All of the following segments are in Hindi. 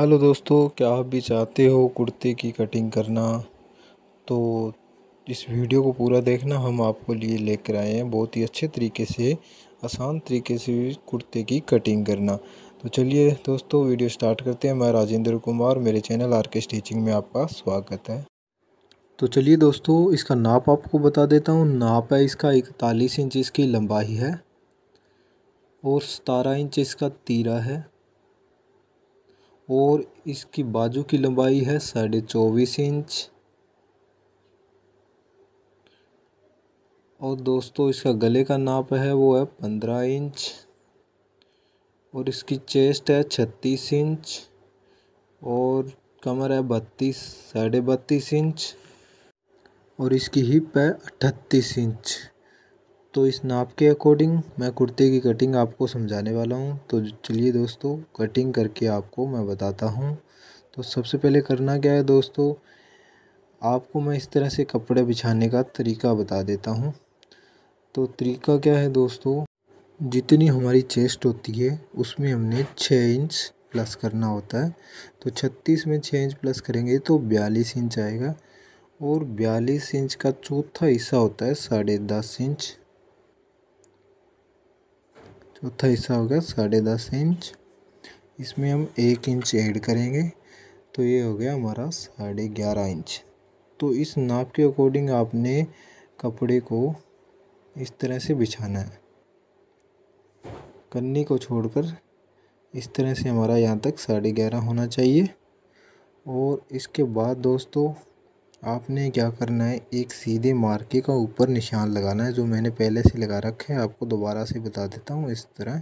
हेलो दोस्तों क्या आप भी चाहते हो कुर्ते की कटिंग करना तो इस वीडियो को पूरा देखना हम आपको लिए लेकर आए हैं बहुत ही अच्छे तरीके से आसान तरीके से कुर्ते की कटिंग करना तो चलिए दोस्तों वीडियो स्टार्ट करते हैं मैं राजेंद्र कुमार मेरे चैनल आर के स्टीचिंग में आपका स्वागत है तो चलिए दोस्तों इसका नाप आपको बता देता हूँ नाप है इसका इकतालीस इंच इसकी लंबाई है और सतारह इंच इसका तीरा है और इसकी बाजू की लंबाई है साढ़े चौबीस इंच और दोस्तों इसका गले का नाप है वो है पंद्रह इंच और इसकी चेस्ट है छत्तीस इंच और कमर है बत्तीस साढ़े बत्तीस इंच और इसकी हिप है अठतीस इंच तो इस नाप के अकॉर्डिंग मैं कुर्ते की कटिंग आपको समझाने वाला हूँ तो चलिए दोस्तों कटिंग करके आपको मैं बताता हूँ तो सबसे पहले करना क्या है दोस्तों आपको मैं इस तरह से कपड़े बिछाने का तरीका बता देता हूँ तो तरीका क्या है दोस्तों जितनी हमारी चेस्ट होती है उसमें हमने छः इंच प्लस करना होता है तो छत्तीस में छः इंच प्लस करेंगे तो बयालीस इंच आएगा और बयालीस इंच का चौथा हिस्सा होता है साढ़े दस इंच चौथा हिस्सा होगा साढ़े दस इंच इसमें हम एक इंच ऐड करेंगे तो ये हो गया हमारा साढ़े ग्यारह इंच तो इस नाप के अकॉर्डिंग आपने कपड़े को इस तरह से बिछाना है कन्नी को छोड़कर इस तरह से हमारा यहाँ तक साढ़े ग्यारह होना चाहिए और इसके बाद दोस्तों आपने क्या करना है एक सीधे मार्के का ऊपर निशान लगाना है जो मैंने पहले से लगा रखा है आपको दोबारा से बता देता हूँ इस तरह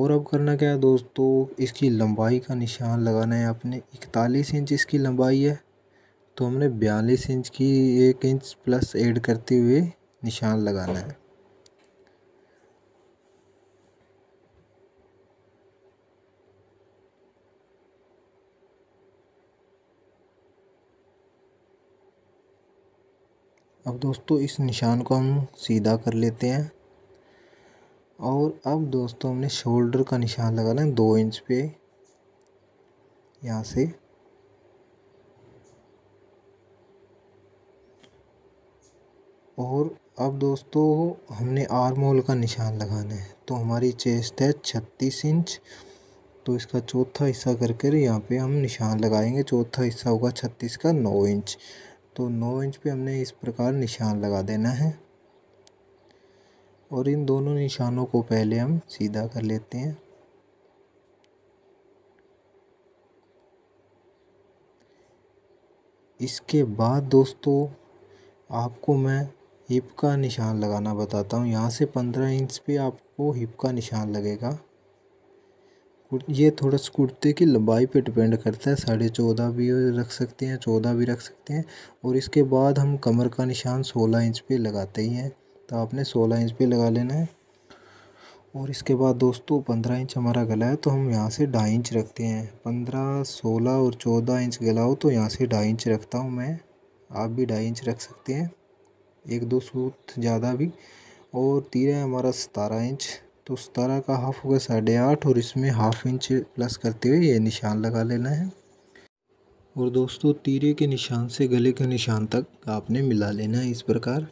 और अब करना क्या है दोस्तों इसकी लंबाई का निशान लगाना है आपने इकतालीस इंच इसकी लंबाई है तो हमने बयालीस इंच की एक इंच प्लस ऐड करते हुए निशान लगाना है अब दोस्तों इस निशान को हम सीधा कर लेते हैं और अब दोस्तों हमने शोल्डर का निशान लगाना है दो इंच पे यहाँ से और अब दोस्तों हमने आर्म होल का निशान लगाना है तो हमारी चेस्ट है छत्तीस इंच तो इसका चौथा हिस्सा करके यहाँ पे हम निशान लगाएंगे चौथा हिस्सा होगा छत्तीस का नौ इंच तो 9 इंच पे हमने इस प्रकार निशान लगा देना है और इन दोनों निशानों को पहले हम सीधा कर लेते हैं इसके बाद दोस्तों आपको मैं हिप का निशान लगाना बताता हूँ यहाँ से पंद्रह इंच पे आपको हिप का निशान लगेगा ये थोड़ा सा कुर्ते की लंबाई पे डिपेंड करता है साढ़े चौदह भी रख सकते हैं चौदह भी रख सकते हैं और इसके बाद हम कमर का निशान सोलह इंच पे लगाते ही हैं तो आपने सोलह इंच पे लगा लेना है और इसके बाद दोस्तों पंद्रह इंच हमारा गला है तो हम यहाँ से ढाई इंच रखते हैं पंद्रह सोलह और चौदह इंच गला हो तो यहाँ से ढाई इंच रखता हूँ मैं आप भी ढाई इंच रख सकते हैं एक दो सूत ज़्यादा भी और तीर है हमारा सतारह इंच तो सतारह का हाफ होगा साढ़े आठ और इसमें हाफ इंच प्लस करते हुए ये निशान लगा लेना है और दोस्तों तीरे के निशान से गले के निशान तक आपने मिला लेना है इस प्रकार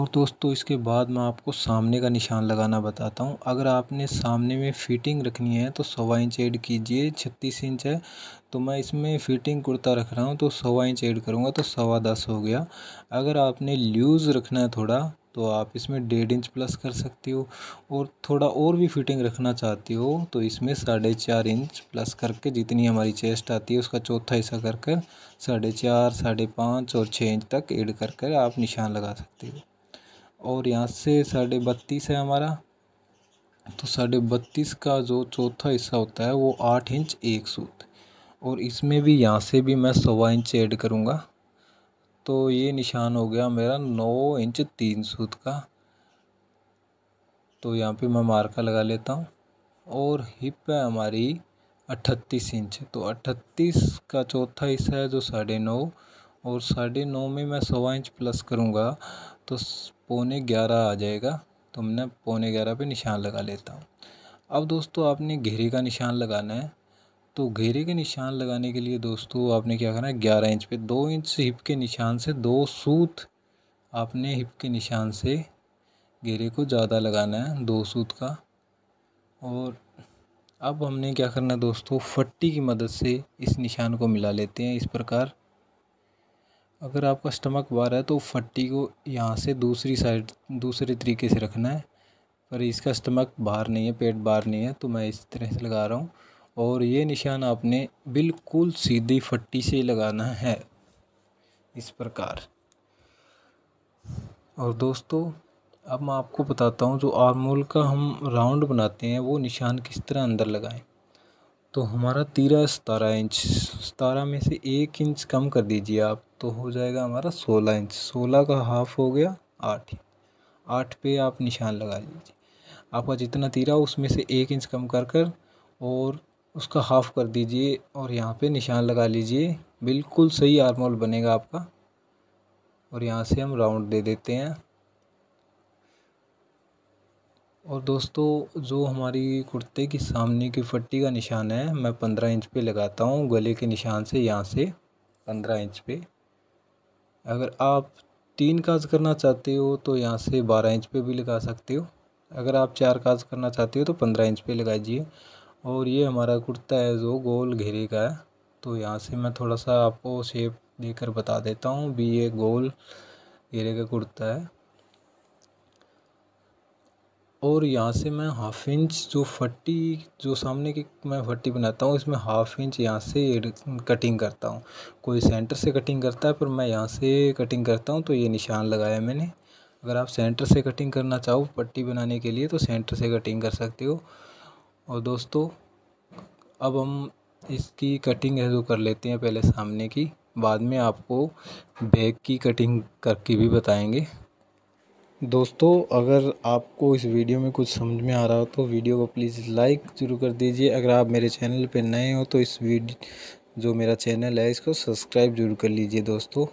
और दोस्तों इसके बाद मैं आपको सामने का निशान लगाना बताता हूँ अगर आपने सामने में फ़िटिंग रखनी है तो सवा इंच ऐड कीजिए छत्तीस इंच है तो मैं इसमें फ़िटिंग कुर्ता रख रहा हूँ तो सवा इंच ऐड करूँगा तो सवा दस हो गया अगर आपने लूज़ रखना है थोड़ा तो आप इसमें डेढ़ इंच प्लस कर सकते हो और थोड़ा और भी फिटिंग रखना चाहती हो तो इसमें साढ़े चार इंच प्लस करके जितनी हमारी चेस्ट आती है उसका चौथा हिस्सा करके साढ़े चार साढ़े पाँच और छः इंच तक एड कर कर आप निशान लगा सकते हो और यहाँ से साढ़े बत्तीस है हमारा तो साढ़े बत्तीस का जो चौथा हिस्सा होता है वो आठ इंच एक सूत और इसमें भी यहाँ से भी मैं सवा इंच ऐड करूँगा तो ये निशान हो गया मेरा नौ इंच तीन सूत का तो यहाँ पे मैं मार्का लगा लेता हूँ और हिप है हमारी अट्ठतीस इंच तो अट्ठतीस का चौथा हिस्सा है जो साढ़े नौ और साढ़े नौ में मैं सवा इंच प्लस करूँगा तो पौने ग्यारह आ जाएगा तो मैं पौने ग्यारह पे निशान लगा लेता हूँ अब दोस्तों आपने घेरे का निशान लगाना है तो घेरे के निशान लगाने के लिए दोस्तों आपने क्या करना है ग्यारह इंच पे दो इंच हिप के निशान से दो सूत आपने हिप के निशान से घेरे को ज़्यादा लगाना है दो सूत का और अब हमने क्या करना है दोस्तों फट्टी की मदद से इस निशान को मिला लेते हैं इस प्रकार अगर आपका स्टमक बार है तो फट्टी को यहाँ से दूसरी साइड दूसरे तरीके से रखना है पर इसका स्टमक बाहर नहीं है पेट बाहर नहीं है तो मैं इस तरह से लगा रहा हूँ और ये निशान आपने बिल्कुल सीधी फट्टी से लगाना है इस प्रकार और दोस्तों अब मैं आपको बताता हूँ जो आर्मोल का हम राउंड बनाते हैं वो निशान किस तरह अंदर लगाएं तो हमारा तीरा सतारह इंच सतारह में से एक इंच कम कर दीजिए आप तो हो जाएगा हमारा सोलह इंच सोलह का हाफ हो गया आठ आठ पे आप निशान लगा लीजिए आपका जितना तीरा उसमें से एक इंच कम कर कर और उसका हाफ़ कर दीजिए और यहाँ पे निशान लगा लीजिए बिल्कुल सही आर्म होल बनेगा आपका और यहाँ से हम राउंड दे देते हैं और दोस्तों जो हमारी कुर्ते की सामने की फट्टी का निशान है मैं पंद्रह इंच पे लगाता हूँ गले के निशान से यहाँ से पंद्रह इंच पे अगर आप तीन काज करना चाहते हो तो यहाँ से बारह इंच पे भी लगा सकते हो अगर आप चार काज करना चाहते हो तो पंद्रह इंच पे लगाइए और ये हमारा कुर्ता है जो गोल घेरे का है तो यहाँ से मैं थोड़ा सा आपको शेप देकर बता देता हूँ भी ये गोल घेरे का कुर्ता है और यहाँ से मैं हाफ इंच जो फट्टी जो सामने की मैं फट्टी बनाता हूँ इसमें हाफ इंच यहाँ से कटिंग करता हूँ कोई सेंटर से कटिंग करता है पर मैं यहाँ से कटिंग करता हूँ तो ये निशान लगाया मैंने अगर आप सेंटर से कटिंग करना चाहो पट्टी बनाने के लिए तो सेंटर से कटिंग कर सकते हो और दोस्तों अब हम इसकी कटिंग है जो कर लेते हैं पहले सामने की बाद में आपको बैग की कटिंग करके भी बताएंगे दोस्तों अगर आपको इस वीडियो में कुछ समझ में आ रहा हो तो वीडियो को प्लीज़ लाइक ज़रूर कर दीजिए अगर आप मेरे चैनल पर नए हो तो इस वीडियो जो मेरा चैनल है इसको सब्सक्राइब जरूर कर लीजिए दोस्तों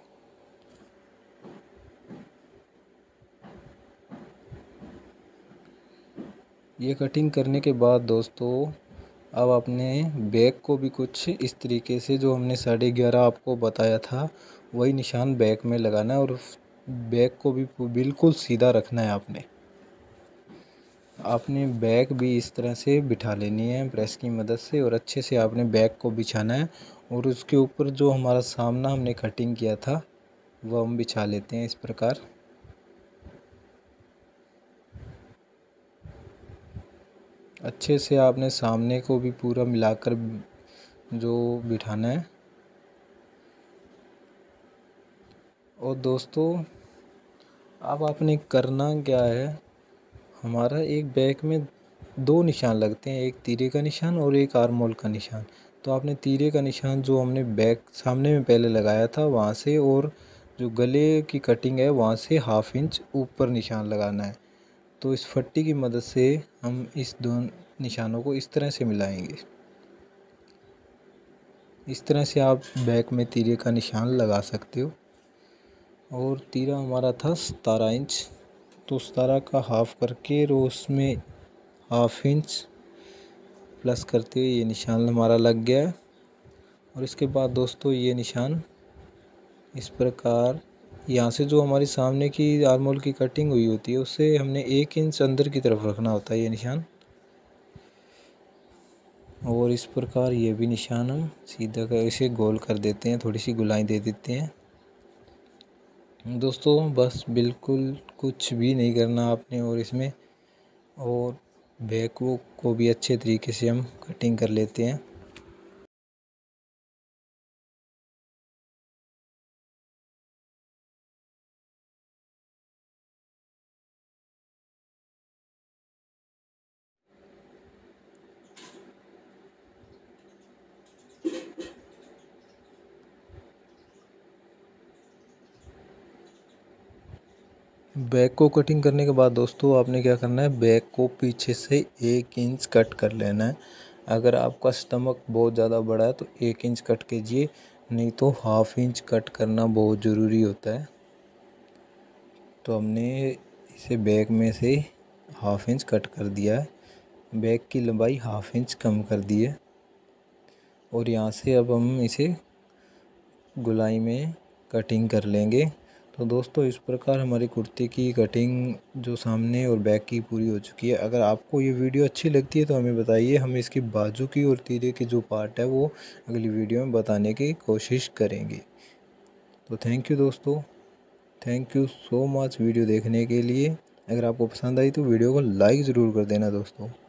ये कटिंग करने के बाद दोस्तों अब अपने बैक को भी कुछ इस तरीके से जो हमने साढ़े ग्यारह आपको बताया था वही निशान बैक में लगाना है और बैक को भी बिल्कुल सीधा रखना है आपने आपने बैक भी इस तरह से बिठा लेनी है प्रेस की मदद से और अच्छे से आपने बैक को बिछाना है और उसके ऊपर जो हमारा सामना हमने कटिंग किया था वह हम बिछा लेते हैं इस प्रकार अच्छे से आपने सामने को भी पूरा मिलाकर जो बिठाना है और दोस्तों अब आपने करना क्या है हमारा एक बैग में दो निशान लगते हैं एक तीरे का निशान और एक आरमोल का निशान तो आपने तीरे का निशान जो हमने बैक सामने में पहले लगाया था वहाँ से और जो गले की कटिंग है वहाँ से हाफ इंच ऊपर निशान लगाना है तो इस फट्टी की मदद से हम इस दोनों निशानों को इस तरह से मिलाएंगे इस तरह से आप बैक में तीरे का निशान लगा सकते हो और तीरा हमारा था सतारह इंच तो सतारह का हाफ़ करके रोस में हाफ इंच प्लस करते हुए ये निशान हमारा लग गया और इसके बाद दोस्तों ये निशान इस प्रकार यहाँ से जो हमारी सामने की आर्मोल की कटिंग हुई होती है उससे हमने एक इंच अंदर की तरफ रखना होता है ये निशान और इस प्रकार ये भी निशान हम सीधा कर इसे गोल कर देते हैं थोड़ी सी गुलाई दे देते हैं दोस्तों बस बिल्कुल कुछ भी नहीं करना आपने और इसमें और बैक को भी अच्छे तरीके से हम कटिंग कर लेते हैं बैक को कटिंग करने के बाद दोस्तों आपने क्या करना है बैक को पीछे से एक इंच कट कर लेना है अगर आपका स्टमक बहुत ज़्यादा बड़ा है तो एक इंच कट कीजिए नहीं तो हाफ इंच कट करना बहुत ज़रूरी होता है तो हमने इसे बैक में से हाफ इंच कट कर दिया है बैक की लंबाई हाफ इंच कम कर दी है और यहाँ से अब हम इसे गुलाई में कटिंग कर लेंगे तो दोस्तों इस प्रकार हमारी कुर्ती की कटिंग जो सामने और बैक की पूरी हो चुकी है अगर आपको ये वीडियो अच्छी लगती है तो हमें बताइए हम इसकी बाजू की और तीरे की जो पार्ट है वो अगली वीडियो में बताने की कोशिश करेंगे तो थैंक यू दोस्तों thank you so much video देखने के लिए अगर आपको पसंद आई तो वीडियो को लाइक ज़रूर कर देना दोस्तों